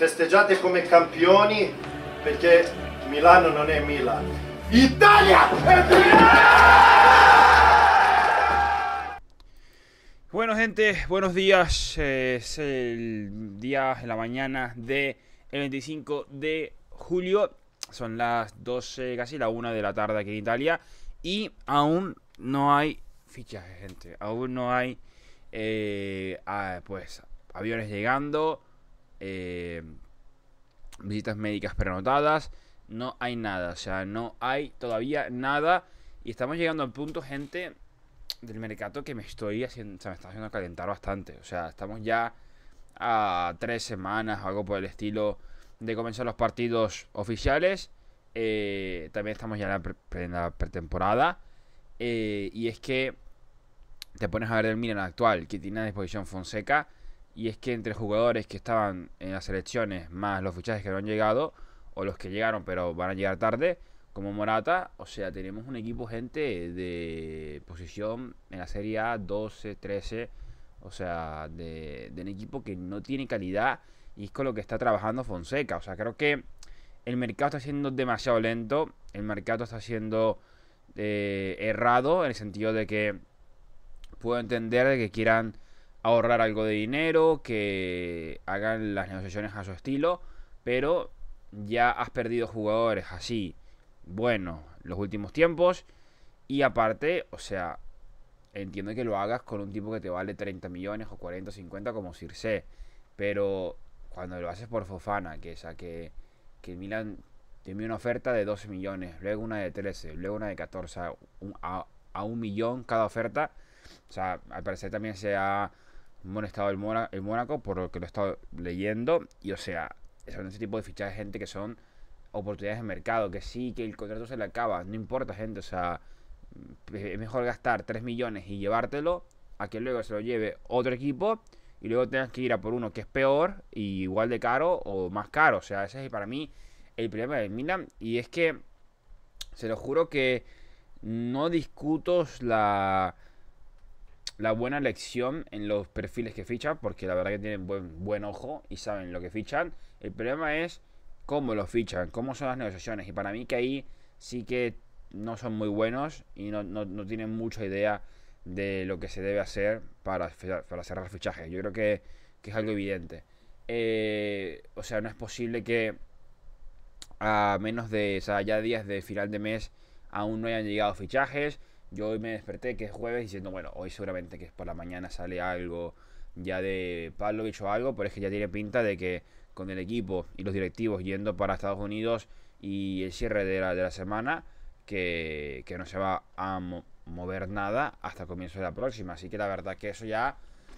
festeggiate come campioni perché Milano non è Milan. Italia Bueno gente, buenos días. Eh, es el día, la mañana del 25 de julio. Son las 12, casi la 1 de la tarde aquí en Italia. Y aún no hay fichajes, gente. Aún no hay eh, ah, pues aviones llegando eh, visitas médicas prenotadas, no hay nada, o sea, no hay todavía nada. Y estamos llegando al punto, gente, del mercado que me estoy haciendo, o me está haciendo calentar bastante. O sea, estamos ya a tres semanas o algo por el estilo de comenzar los partidos oficiales. Eh, también estamos ya en la, pretemporada. Eh, y es que te pones a ver el Milan actual, que tiene a disposición Fonseca y es que entre jugadores que estaban en las selecciones, más los fichajes que no han llegado, o los que llegaron pero van a llegar tarde, como Morata, o sea, tenemos un equipo, gente, de posición en la Serie A 12, 13, o sea, de, un equipo que no tiene calidad y es con lo que está trabajando Fonseca. O sea, creo que el mercado está siendo demasiado lento, el mercado está siendo eh, errado en el sentido de que puedo entender de que quieran ahorrar algo de dinero, que hagan las negociaciones a su estilo, pero ya has perdido jugadores así, bueno, los últimos tiempos. Y aparte, o sea, entiendo que lo hagas con un tipo que te vale 30 millones o 40 o 50 como Circe, pero cuando lo haces por Fofana, que es que, que Milan tiene una oferta de 12 millones, luego una de 13, luego una de 14, a un, a un millón cada oferta, o sea, al parecer también se ha molestado el, el Mónaco por lo que lo he estado leyendo. Y o sea, son ese tipo de de gente que son oportunidades de mercado, que sí, que el contrato se le acaba, no importa, gente, o sea, es mejor gastar 3 millones y llevártelo a que luego se lo lleve otro equipo y luego tengas que ir a por uno que es peor y igual de caro o más caro, o sea, ese es para mí el problema del Milan y es que se lo juro que no discuto la la buena lección en los perfiles que fichan, porque la verdad que tienen buen, buen ojo y saben lo que fichan. El problema es cómo lo fichan, cómo son las negociaciones. Y para mí que ahí sí que no son muy buenos y no, tienen mucha idea de lo que se debe hacer para, para cerrar fichajes. Yo creo que, es algo evidente. Eh, o sea, no es posible que a menos de, o sea, ya días de final de mes aún no hayan llegado fichajes. Yo hoy me desperté, que es jueves, diciendo, bueno, hoy seguramente que es por la mañana sale algo ya de Pavlovich Dicho algo, pero es que ya tiene pinta de que con el equipo y los directivos yendo para Estados Unidos y el cierre de la, de la semana, que, no se va a mover nada hasta comienzo de la próxima. Así que la verdad que eso ya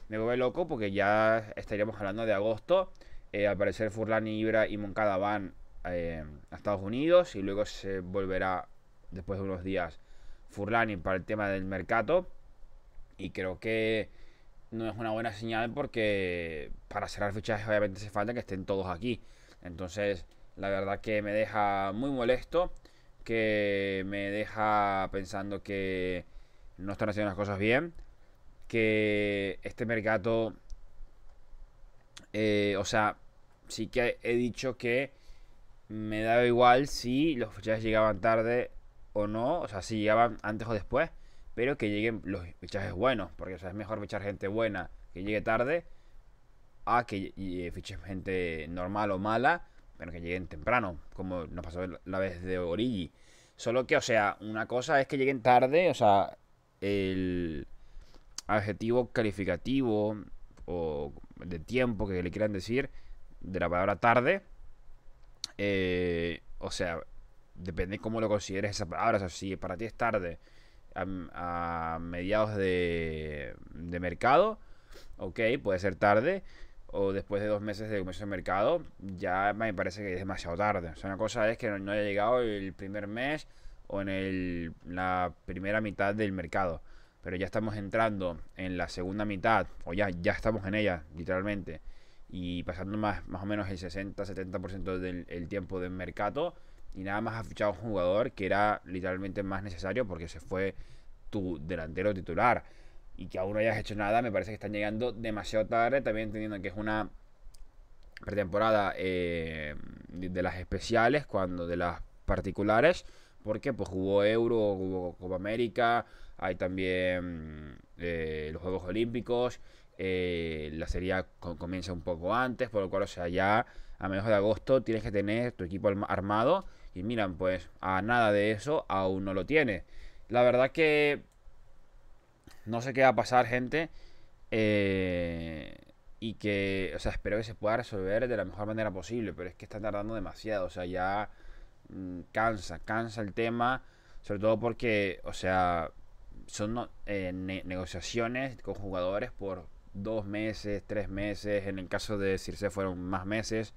me vuelve loco porque ya estaríamos hablando de agosto. Eh, al parecer Furlani, Ibra y Moncada van eh, a Estados Unidos y luego se volverá después de unos días Furlani para el tema del mercado. Y creo que no es una buena señal porque para cerrar fichajes obviamente hace falta que estén todos aquí. Entonces, la verdad que me deja muy molesto, que me deja pensando que no están haciendo las cosas bien, que este mercado, eh, o sea, sí que he dicho que me daba igual si los fichajes llegaban tarde o no, o sea, si llegaban antes o después, pero que lleguen los fichajes buenos, porque es mejor fichar gente buena que llegue tarde a que eh, fiches gente normal o mala, pero que lleguen temprano, como nos pasó la vez de Origi. Solo que, o sea, una cosa es que lleguen tarde, o sea, el adjetivo calificativo o de tiempo que le quieran decir de la palabra tarde, eh, o sea, depende cómo lo consideres esa palabra. si para ti es tarde a, mediados de, mercado, ok, puede ser tarde. O después de dos meses de comienzo de mercado, ya me parece que es demasiado tarde. O sea, una cosa es que no, haya llegado el primer mes o en el, la primera mitad del mercado. Pero ya estamos entrando en la segunda mitad, o ya, ya estamos en ella, literalmente. Y pasando más, más o menos el 60-70% del tiempo del mercado, y nada más has fichado un jugador que era literalmente más necesario porque se fue tu delantero titular y que aún no hayas hecho nada, me parece que están llegando demasiado tarde, también entendiendo que es una pretemporada eh, de las especiales, cuando de las particulares, porque pues jugó Euro, jugó Copa América, hay también eh, los Juegos Olímpicos, eh, la serie comienza un poco antes, por lo cual, o sea, ya a mediados de agosto tienes que tener tu equipo armado y miran, pues a nada de eso aún no lo tiene. La verdad que no sé qué va a pasar, gente. Eh, y que, o sea, espero que se pueda resolver de la mejor manera posible. Pero es que está tardando demasiado. O sea, ya mm, cansa, cansa el tema. Sobre todo porque, o sea, son eh, negociaciones con jugadores por dos meses, tres meses. En el caso de Circe fueron más meses.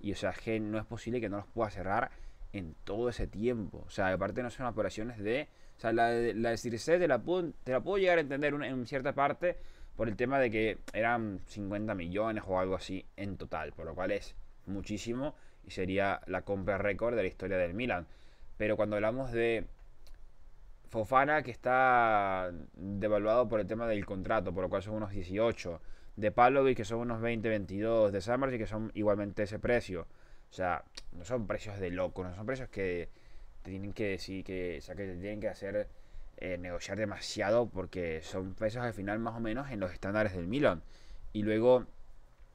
Y, o sea, que no es posible que no los pueda cerrar en todo ese tiempo. O sea, aparte no son operaciones de... O sea, la, la de Circe te la, puedo, llegar a entender en cierta parte por el tema de que eran 50 millones o algo así en total, por lo cual es muchísimo y sería la compra récord de la historia del Milan. Pero cuando hablamos de Fofana, que está devaluado por el tema del contrato, por lo cual son unos 18, de Palovic, que son unos 20, 22, de y que son igualmente ese precio o sea, no son precios de loco, no son precios que tienen que decir que, o sea, que tienen que hacer eh, negociar demasiado porque son precios al final más o menos en los estándares del Milan. Y luego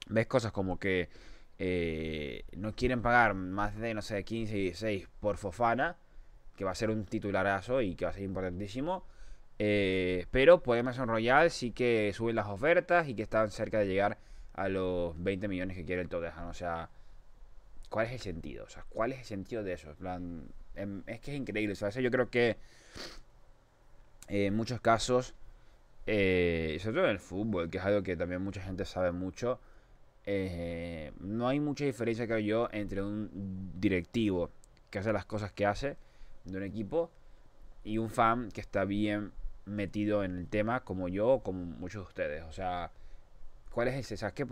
ves cosas como que eh, no quieren pagar más de, no sé, 15 y 16 por Fofana, que va a ser un titularazo y que va a ser importantísimo. Eh, pero podemos un Royal sí que suben las ofertas y que están cerca de llegar a los 20 millones que quiere el Tottenham. O sea, ¿cuál es el sentido? O sea, ¿cuál es el sentido de eso? Em, es que es increíble. O sea, yo creo que eh, en muchos casos, eh, sobre todo en el fútbol, que es algo que también mucha gente sabe mucho, eh, no hay mucha diferencia, creo yo, entre un directivo que hace las cosas que hace de un equipo y un fan que está bien metido en el tema como yo o como muchos de ustedes. O sea, ¿Cuál es ese? ¿qué,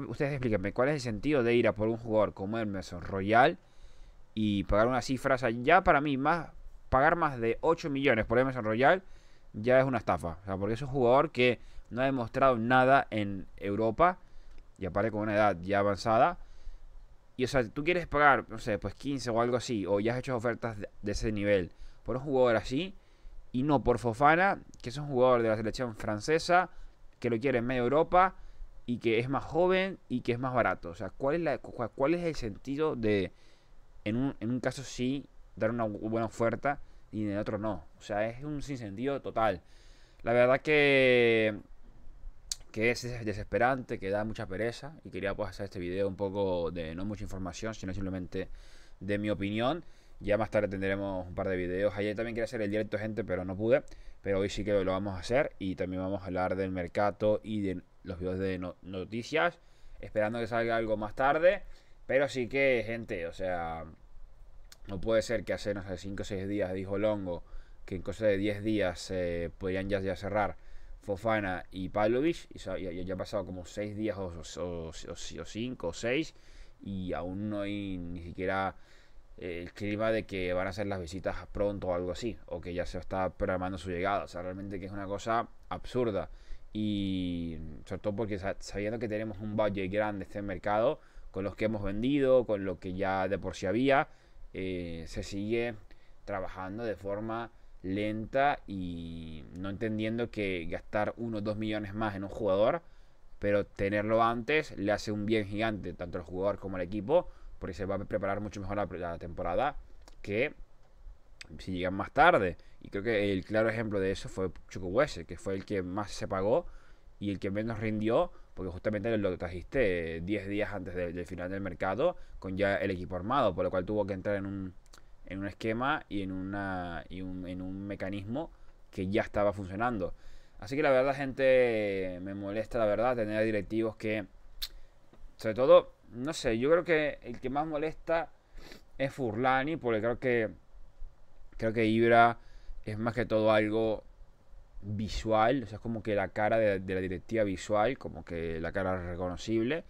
ustedes explíquenme, ¿cuál es el sentido de ir a por un jugador como Emerson Royal y pagar una cifra? ya para mí, más, pagar más de 8 millones por Emerson Royal ya es una estafa. O sea, porque es un jugador que no ha demostrado nada en Europa y aparece con una edad ya avanzada. Y o sea, tú quieres pagar, no sé, pues 15 o algo así, o ya has hecho ofertas de ese nivel por un jugador así, y no por Fofana, que es un jugador de la selección francesa, que lo quiere en medio Europa y que es más joven y que es más barato. O sea, ¿cuál es, el sentido de, en un, caso sí, dar una buena oferta y en el otro no? O sea, es un sinsentido total. La verdad que, que es desesperante, que da mucha pereza y quería pues, hacer este video un poco de no mucha información, sino simplemente de mi opinión. Ya más tarde tendremos un par de videos. Ayer también quería hacer el directo, gente, pero no pude. Pero hoy sí que lo vamos a hacer. Y también vamos a hablar del mercado y de los videos de noticias, esperando que salga algo más tarde. Pero sí que, gente, o sea, no puede ser que hace, no sé, 5 o 6 días dijo Longo que en cosa de 10 días se podían ya, cerrar Fofana y Pavlovich. Y, ya, han pasado como 6 días o 5 o 6 y aún no hay ni siquiera eh, el clima de que van a hacer las visitas pronto o algo así, o que ya se está programando su llegada. O sea, realmente que es una cosa absurda y sobre todo porque sabiendo que tenemos un budget grande este mercado, con los que hemos vendido, con lo que ya de por sí había, eh, se sigue trabajando de forma lenta y no entendiendo que gastar unos dos millones más en un jugador, pero tenerlo antes le hace un bien gigante tanto al jugador como al equipo, porque se va a preparar mucho mejor la temporada que si llegan más tarde. Y creo que el claro ejemplo de eso fue Chukwese, que fue el que más se pagó y el que menos rindió, porque justamente lo trajiste 10 eh, días antes del final del mercado con ya el equipo armado, por lo cual tuvo que entrar en un, en un esquema y, en, una, y un, en un mecanismo que ya estaba funcionando. Así que la verdad, gente, me molesta la verdad tener directivos que, sobre todo, no sé, yo creo que el que más molesta es Furlani, porque creo que Creo que Ibra es más que todo algo visual, o sea, es como que la cara de, la directiva visual, como que la cara reconocible,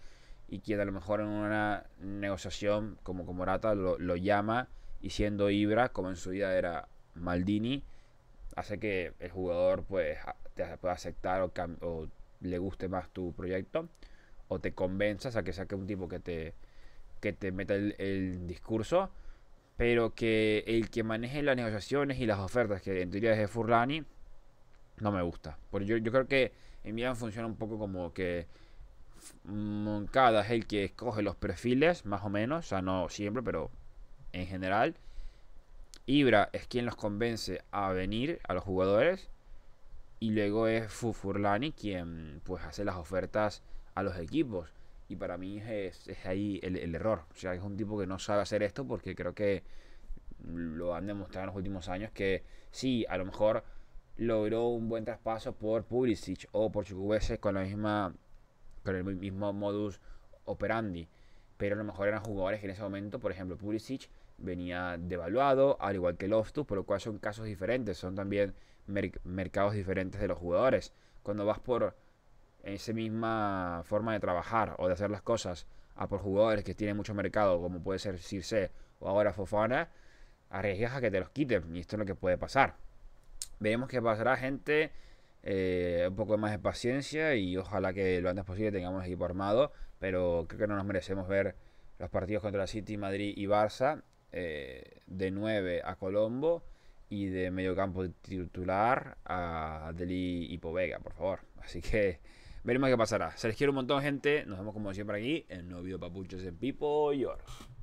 y quien a lo mejor en una negociación como Comorata Morata lo, llama, y siendo Ibra, como en su vida era Maldini, hace que el jugador pues te pueda aceptar o, le guste más tu proyecto, o te convenzas a que saque un tipo que te, que te meta el discurso pero que el que maneje las negociaciones y las ofertas, que en teoría es Furlani, no me gusta. Porque yo, creo que en Milan funciona un poco como que Moncada es el que escoge los perfiles, más o menos, o sea, no siempre, pero en general. Ibra es quien los convence a venir a los jugadores. Y luego es Furlani quien pues hace las ofertas a los equipos. Y para mí es, es ahí el, error. O sea, es un tipo que no sabe hacer esto porque creo que lo han demostrado en los últimos años que sí, a lo mejor logró un buen traspaso por Pulisic o por Chukubese con la misma con el mismo modus operandi, pero a lo mejor eran jugadores que en ese momento, por ejemplo, Pulisic venía devaluado, al igual que Loftus, por lo cual son casos diferentes, son también mercados diferentes de los jugadores. Cuando vas por esa misma forma de trabajar o de hacer las cosas a por jugadores que tienen mucho mercado, como puede ser Circe o ahora Fofana, arriesgas a que te los quiten. Y esto es lo que puede pasar. Veremos qué pasará, gente. Eh, un poco más de paciencia y ojalá que lo antes posible tengamos equipo armado. Pero creo que no nos merecemos ver los partidos contra la City, Madrid y Barça eh, de 9 a Colombo y de mediocampo titular a Deli y Povega, por favor. Así que Veremos qué pasará. Se les quiere un montón, gente. Nos vemos como siempre aquí en Novio Papuchos en Pipo York.